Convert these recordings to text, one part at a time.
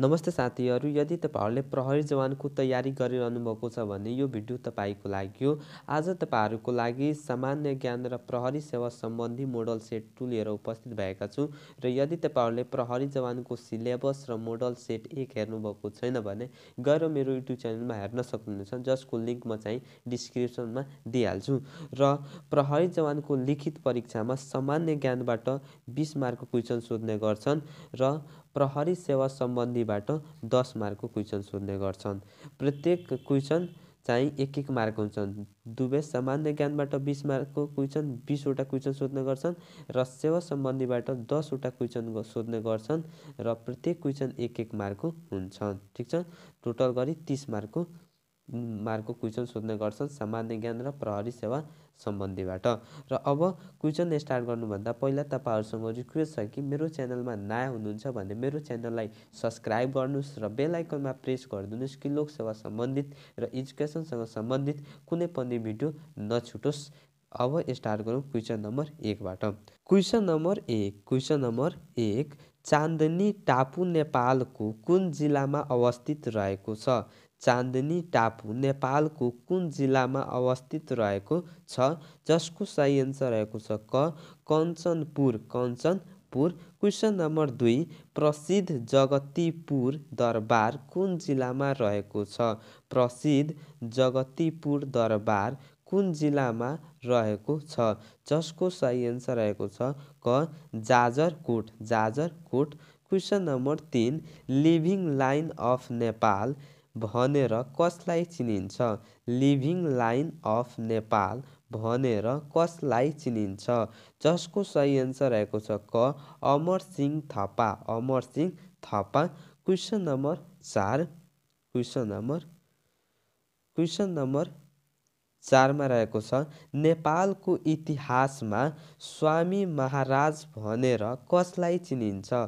नमस्ते साथीहरू यदि तपाईँहरूले प्रहरी जवानको तयारी गरिरहनु भएको छ भने यो भिडियो तपाईँको लागि हो आज तपाईँहरूको लागि सामान्य ज्ञान र प्रहरी सेवा सम्बन्धी मोडल सेट टू लिएर उपस्थित भएका छु र यदि तपाईँहरूले प्रहरी जवानको सिलेबस र मोडल सेट एक हेर्नुभएको छैन भने गएर मेरो युट्युब च्यानलमा हेर्न सक्नुहुनेछ जसको लिङ्क म चाहिँ डिस्क्रिप्सनमा दिइहाल्छु र प्रहरी जवानको लिखित परीक्षामा सामान्य ज्ञानबाट बिस मार्कको क्वेसन सोध्ने गर्छन् र प्रहरी सेवा सम्बन्धीबाट दस मार्कको क्वेसन सोध्ने गर्छन् प्रत्येक क्वेसन चाहिँ एक एक मार्क हुन्छन् दुवै सामान्य ज्ञानबाट बिस मार्कको क्वेसन बिसवटा क्वेसन सोध्ने गर्छन् र सेवा सम्बन्धीबाट दसवटा क्वेसन सोध्ने गर्छन् र प्रत्येक क्वेसन एक एक मार्कको हुन्छन् ठिक छ टोटल गरी तिस मार्कको मार्को क्वेसन सोध्ने गर्छन् सामान्य ज्ञान र प्रहरी सेवा सम्बन्धीबाट र अब क्वेसन स्टार्ट गर्नुभन्दा पहिला तपाईँहरूसँग रिक्वेस्ट छ कि मेरो च्यानलमा नयाँ हुनुहुन्छ भने मेरो च्यानललाई सब्सक्राइब गर्नुहोस् र बेल आइकनमा प्रेस गरिदिनुहोस् कि लोकसेवा सम्बन्धित र एजुकेसनसँग सम्बन्धित कुनै पनि भिडियो नछुटोस् अब स्टार्ट गरौँ क्वेसन नम्बर एकबाट क्वेसन नम्बर एक क्वेसन नम्बर एक चाँदनी टापु नेपालको कुन जिल्लामा अवस्थित रहेको छ चाँदनी टापु नेपालको कुन जिल्लामा अवस्थित रहेको छ जसको सही एन्सर रहेको छ क कञ्चनपुर कञ्चनपुर क्वेसन नम्बर दुई प्रसिद्ध जगतीपुर दरबार कुन जिल्लामा रहेको छ प्रसिद्ध जगतीपुर दरबार कुन जिल्लामा रहेको छ जसको सही एन्सर रहेको छ क जाजरकोट जाजरकोट क्वेसन नम्बर तिन लिभिङ लाइन अफ नेपाल भनेर कसलाई चिनिन्छ लिभिङ लाइन अफ नेपाल भनेर कसलाई चिनिन्छ जसको सही एन्सर रहेको छ क अमर सिंह थापा अमर सिंह थापा क्वेसन नम्बर चार क्वेसन नम्बर क्वेसन नम्बर चारमा रहेको छ नेपालको इतिहासमा स्वामी महाराज भनेर कसलाई चिनिन्छ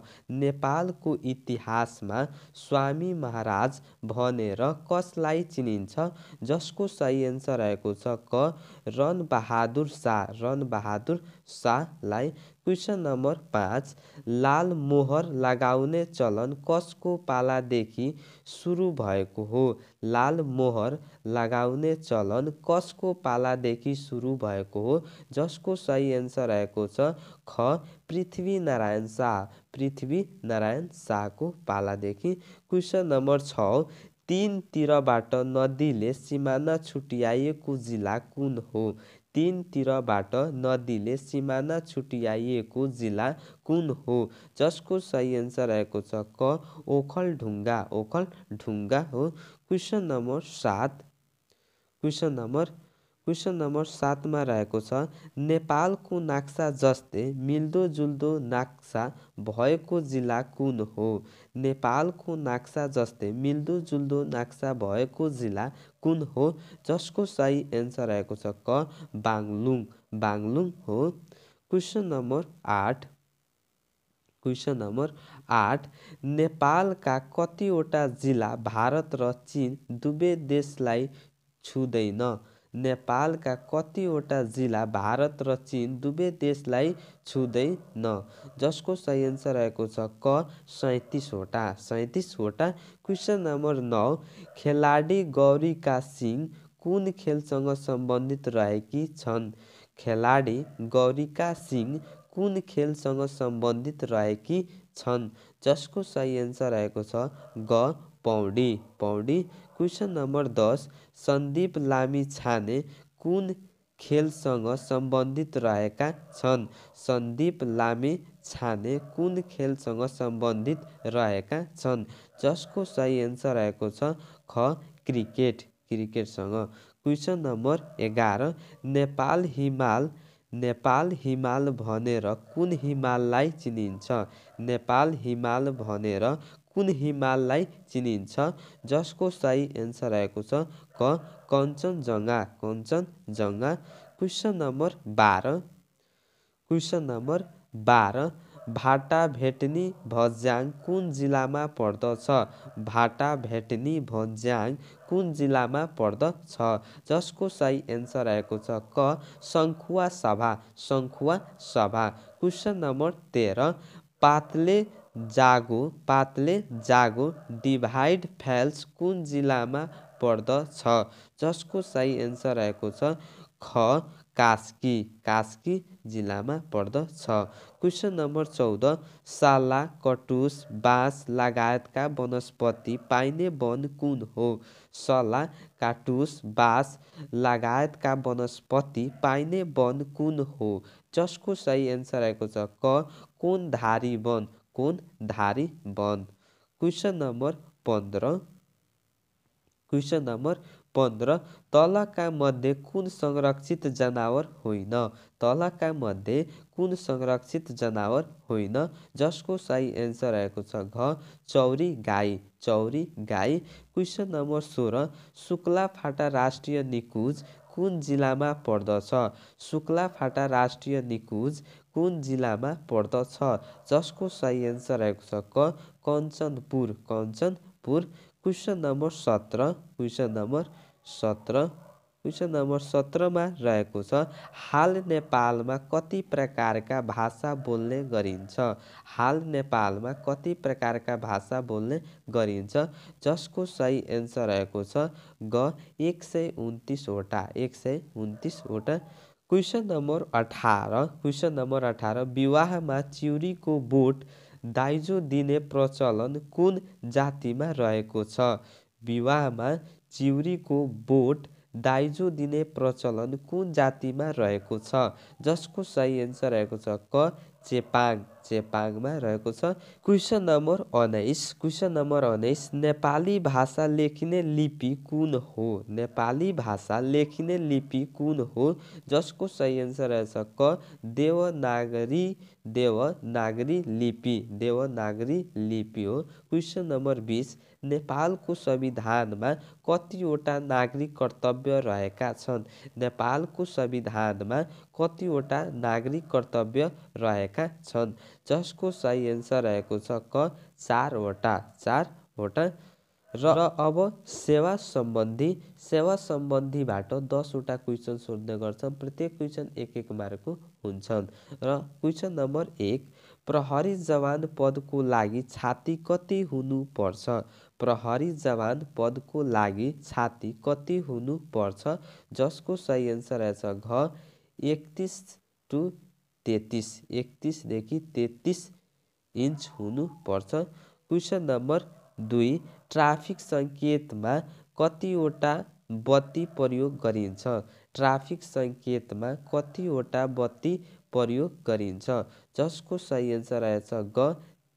नेपालको इतिहासमा स्वामी महाराज भनेर कसलाई चिनिन्छ जसको सही एन्सर रहेको छ क रणबहादुर शाह रणबहादुर शाहलाई क्वेसन नम्बर पाँच लाल मोहर लगाउने चलन कसको पालादेखि सुरु भएको हो लाल मोहर लगाउने चलन कसको पालादेखि सुरु भएको हो जसको सही एन्सर रहेको छ ख पृथ्वीनारायण शाह पृथ्वीनारायण शाहको पालादेखि क्वेसन नम्बर छ तिनतिरबाट नदीले सिमाना छुट्याइएको जिल्ला कुन हो तिनतिरबाट नदीले सिमाना छुट्याइएको जिल्ला कुन हो जसको सही एन्सर रहेको छ क ओखल ढुङ्गा हो क्वेसन नम्बर सात क्वेसन नम्बर क्वेसन नम्बर सातमा रहेको छ नेपालको नाक्सा जस्तै मिल्दोजुल्दो नाक्सा भएको जिल्ला कुन हो नेपालको नाक्सा जस्तै मिल्दोजुल्दो नाक्सा भएको जिल्ला कुन हो जसको सही एन्सर रहेको छ क बाङ्लुङ बाङ्लुङ हो क्वेसन नम्बर आठ क्वेसन नम्बर आठ नेपालका कतिवटा जिल्ला भारत र चिन दुवै देशलाई छुँदैन नेपालका कतिवटा जिल्ला भारत र चिन दुवै देशलाई छुँदैन जसको सही एन्सर रहेको छ क सैँतिसवटा सैँतिसवटा क्वेसन नम्बर नौ खेलाडी गौरीका सिंह कुन खेलसँग सम्बन्धित रहेकी छन् खेलाडी गौरीका सिंह कुन खेलसँग सम्बन्धित रहेकी छन् जसको सही एन्सर रहेको छ ग पौडी पौडी क्वेसन नम्बर दस सन्दीप लामी छाने कुन खेलसँग सम्बन्धित रहेका छन् सन्दीप लामी छाने कुन खेलसँग सम्बन्धित रहेका छन् जसको सही एन्सर आएको छ ख क्रिकेट क्रिकेटसँग क्वेसन नम्बर एघार नेपाल हिमाल नेपाल हिमाल भनेर कुन हिमाललाई चिनिन्छ नेपाल हिमाल भनेर कुन हिमाललाई चिनिन्छ जसको सही एन्सर आएको छ क कञ्चनजङ्घा कञ्चनजङ्घा क्वेसन नम्बर बाह्र क्वेसन नम्बर बाह्र भाटा भेटनी भज्याङ कुन जिल्लामा पर्दछ भाटा भेटनी भज्याङ कुन जिल्लामा पर्दछ जसको सही एन्सर आएको छ क सङ्खुवा सभा सङ्खुवा सभा क्वेसन नम्बर तेह्र पातले जागो पातले जागो डिभाइड फ्याल्स कुन जिल्लामा पर्दछ जसको सही एन्सर रहेको छ ख कास्की कास्की जिल्लामा पर्दछ क्वेसन नम्बर चौध साला कटुस बाँस लगायतका वनस्पति पाइने वन कुन हो सला काटुस बाँस लगायतका वनस्पति पाइने वन कुन हो जसको सही एन्सर आएको छ क कोनधारी वन धारी बन क्वेसन नम्बर पन्ध्र क्वेसन नम्बर पन्ध्र तलका मध्ये कुन संरक्षित जनावर होइन तलका मध्ये कुन संरक्षित जनावर होइन जसको सही एन्सर आएको छ घ चौरी गाई चौरी गाई क्वेसन नम्बर सोह्र शुक्ला फाटा राष्ट्रिय निकुञ्ज कुन जिल्लामा पर्दछ शुक्लाफाटा राष्ट्रिय निकुञ्ज कुन जिल्लामा पर्दछ जसको सही एन्सर आएको छ क कञ्चनपुर कञ्चनपुर क्वेसन नम्बर सत्र क्वेसन नम्बर सत्र क्वेसन नम्बर सत्रमा रहेको छ हाल नेपालमा कति प्रकारका भाषा बोल्ने गरिन्छ हाल नेपालमा कति प्रकारका भाषा बोल्ने गरिन्छ जसको सही एन्सर रहेको छ ग एक सय उन्तिसवटा एक सय उन्तिसवटा क्वेसन नम्बर अठार क्वेसन नम्बर अठार विवाहमा चिउरीको बोट दाइजो दिने प्रचलन कुन जातिमा रहेको छ विवाहमा चिउरीको बोट दाइजो दिने प्रचलन कुन जातिमा रहेको छ जसको सही एन्सर रहेको छ क चेपाङ चेपाङमा रहेको छ क्वेसन नम्बर उन्नाइस क्वेसन नम्बर उन्नाइस नेपाली भाषा लेखिने लिपि कुन हो नेपाली भाषा लेखिने लिपि कुन हो जसको सही एन्सर रहेछ क देवनागरी देवनागरी लिपि देवनागरी लिपि हो क्वेसन नम्बर बिस नेपालको संविधानमा कतिवटा नागरिक कर्तव्य रहेका छन् नेपालको संविधानमा कतिवटा नागरिक कर्तव्य रहेका छन् जसको सही एन्सर रहेको छ क चारवटा चारवटा र अब सेवा सम्बन्धी सेवा सम्बन्धीबाट दसवटा क्वेसन सोध्ने गर्छन् प्रत्येक क्वेसन एक एक मार्कको हुन्छन् र क्वेसन नम्बर एक प्रहरी जवान पदको लागि छाती कति हुनुपर्छ प्रहरी जवान पदको लागि छाती कति हुनुपर्छ जसको सही एन्सर रहेछ घ एकतिस टु तेत्तिस एकतिसदेखि तेत्तिस इन्च हुनुपर्छ क्वेसन नम्बर दुई ट्राफिक सङ्केतमा कतिवटा बत्ती प्रयोग गरिन्छ ट्राफिक सङ्केतमा कतिवटा बत्ती प्रयोग गरिन्छ जसको सही एन्सर रहेछ ग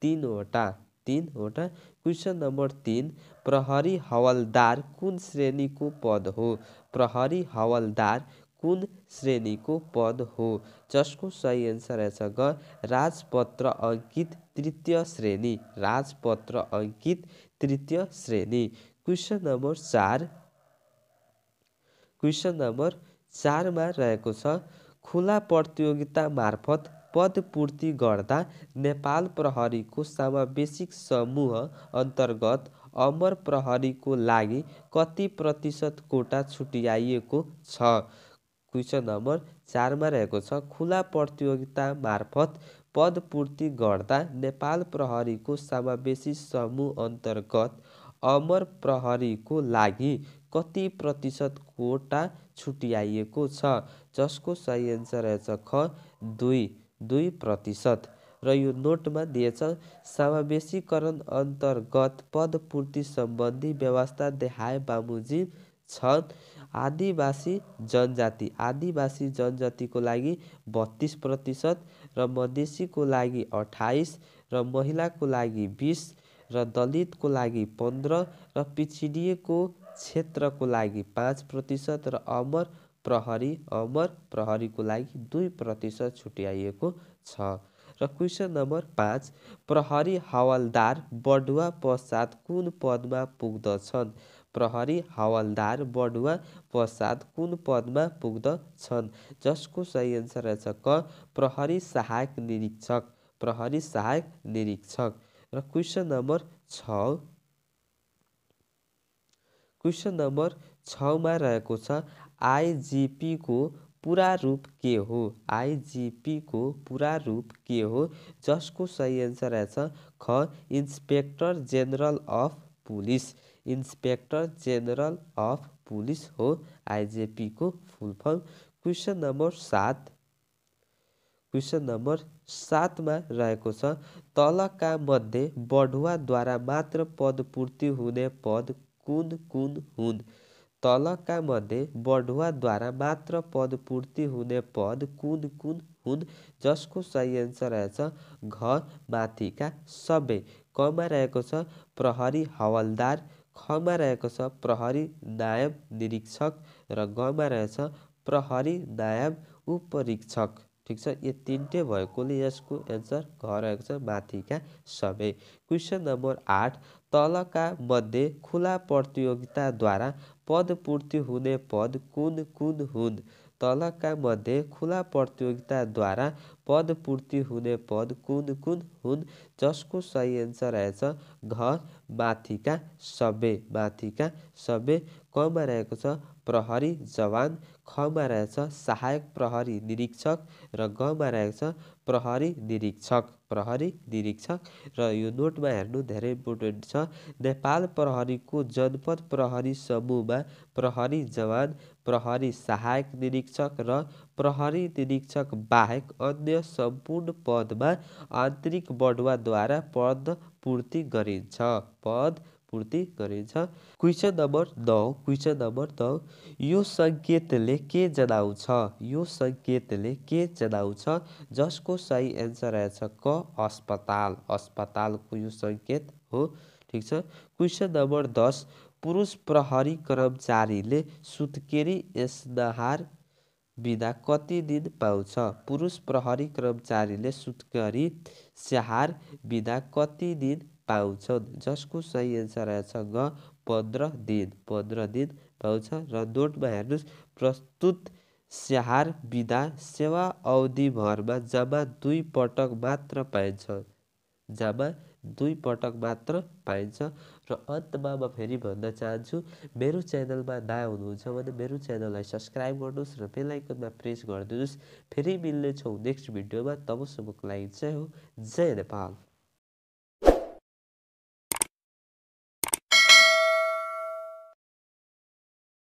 तिनवटा तिनवटा क्वेसन नम्बर तिन प्रहरी हवलदार कुन श्रेणीको पद हो प्रहरी हवलदार कुन श्रेणीको पद हो जसको सही एन्सर रहेछ ग राजपत्र अङ्कित तृतीय श्रेणी राजपत्र अङ्कित तृतीय श्रेणी क्वेसन नम्बर चार क्वेसन नम्बर चारमा रहेको छ खुला प्रतियोगिता मार्फत पदपूर्ति गर्दा नेपाल प्रहरीको समावेशिक समूह अन्तर्गत अमर प्रहरीको लागि कति प्रतिशत कोटा छुट्याइएको छ क्वेसन नम्बर चारमा रहेको छ खुला प्रतियोगिता मार्फत पदपूर्ति गर्दा नेपाल प्रहरीको समावेशी समूह अन्तर्गत अमर प्रहरीको लागि कति प्रतिशत कोटा छुट्याइएको छ जसको सही एन्सर रहेछ ख दुई दुई प्रतिशत र यो नोटमा दिएछ समावेशीकरण अन्तर्गत पदपूर्ति सम्बन्धी व्यवस्था देखाए बामुजी छन् आदिवासी जनजाति आदिवासी जनजातिको लागि बत्तिस प्रतिशत र मधेसीको लागि अठाइस र महिलाको लागि बिस र दलितको लागि पन्ध्र र पिछडिएको क्षेत्रको लागि पाँच प्रतिशत र अमर प्रहरी अमर प्रहरीको लागि दुई प्रतिशत छुट्याइएको छ र क्वेसन नम्बर पाँच प्रहरी हवलदार बढुवा पश्चात कुन पदमा पुग्दछन् प्रहरी हवलदार बढुवा पश्चात कुन पदमा पुग्दछन् जसको सही एन्सर रहेछ क प्रहरी सहायक निरीक्षक प्रहरी सहायक निरीक्षक र क्वेसन नम्बर छ क्वेसन नम्बर छमा रहेको छ आइजिपीको पुरा रूप के हो आइजिपीको पुरा रूप के हो जसको सही एन्सर रहेछ ख inspector general of police inspector general of police हो आइजेपीको फुल फर्म क्वेसन नम्बर सात क्वेसन नम्बर सातमा रहेको छ तलका मध्ये बढुवाद्वारा मात्र पदपूर्ति हुने पद कुन कुन हुन् तलका मध्ये बढुवाद्वारा मात्र पदपूर्ति हुने पद कुन कुन हुन् जसको सही एन्सर रहेछ घ माथिका सबै कमा रहेको छ प्रहरी हवलदार खमा रहेको छ प्रहरी नायब निरीक्षक र गमा रहेछ प्रहरी नायब उपरीक्षक ठिक छ यो तिनटै भएकोले यसको एन्सर घ रहेको छ माथिका सबै क्वेसन नम्बर आठ तलका मध्ये खुला प्रतियोगिताद्वारा पदपूर्ति हुने पद कुन कुन हुन् तलका मध्ये खुला प्रतियोगिताद्वारा पद पूर्ति हुने पद कुन कुन हुन् जसको सही एन्सर रहेछ घ माथिका सबै माथिका सबै कमा रहेको छ प्रहरी जवान खमा रहेछ सहायक प्रहरी निरीक्षक र गमा रहेको छ प्रहरी निरीक्षक प्रहरी निरीक्षक र यो नोटमा हेर्नु धेरै इम्पोर्टेन्ट छ नेपाल प्रहरीको जनपद प्रहरी समूहमा प्रहरी जवान प्रहरी सहायक निरीक्षक र प्रहरी निरीक्षक बाहेक अन्य सम्पूर्ण पदमा आन्तरिक बढुवाद्वारा पद पूर्ति गरिन्छ पद पूर्ति गरिन्छ क्वेसन नम्बर नौ क्वेसन नम्बर नौ यो सङ्केतले के जनाउँछ यो सङ्केतले के जनाउँछ जसको सही एन्सर रहेछ क अस्पताल अस्पतालको यो सङ्केत हो ठिक छ क्वेसन नम्बर दस पुरुष प्रहरी कर्मचारीले सुत्केरी स्नाहार बिदा कति दिन पाउँछ पुरुष प्रहरी कर्मचारीले सुत्करी स्याहार बिदा कति दिन पाउँछन् जसको सही एन्सर रहेछ ग पन्ध्र दिन पन्ध्र दिन पाउँछ र नोटमा हेर्नुहोस् प्रस्तुत स्याहार बिदा सेवा अवधिभरमा जम्मा दुई पटक मात्र पाइन्छ जामा दुई पटक मात्र पाइन्छ र अन्तमा म फेरि भन्न चाहन्छु मेरो च्यानलमा नयाँ हुनुहुन्छ भने मेरो च्यानललाई सब्सक्राइब गर्नुहोस् र बेलायकनमा प्रेस गरिदिनुहोस् फेरि मिल्नेछौँ नेक्स्ट भिडियोमा तबसम्मको लागि चाहिँ हो जय नेपाल